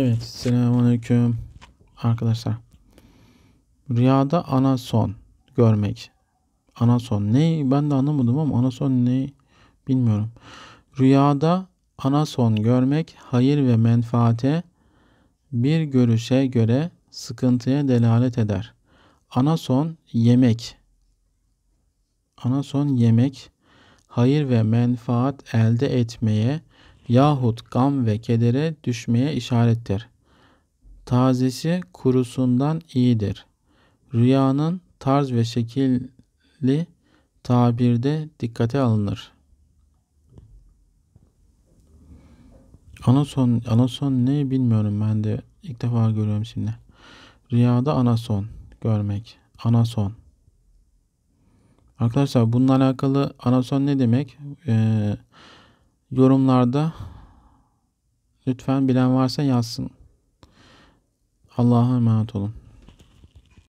Evet, selamünaleyküm arkadaşlar. Rüyada ana son görmek. ana son ne? Ben de anlamadım ama ana son ne bilmiyorum. Rüyada ana son görmek hayır ve menfaate bir görüşe göre sıkıntıya delalet eder. ana son yemek. ana son yemek hayır ve menfaat elde etmeye yahut gam ve kedere düşmeye işarettir. Tazesi kurusundan iyidir. Rüyanın tarz ve şekilli tabirde dikkate alınır. Anason, anason ne bilmiyorum ben de ilk defa görüyorum şimdi. Rüyada anason görmek. Anason. Arkadaşlar bununla alakalı anason ne demek? Ee, yorumlarda lütfen bilen varsa yazsın. Allah'a emanet olun.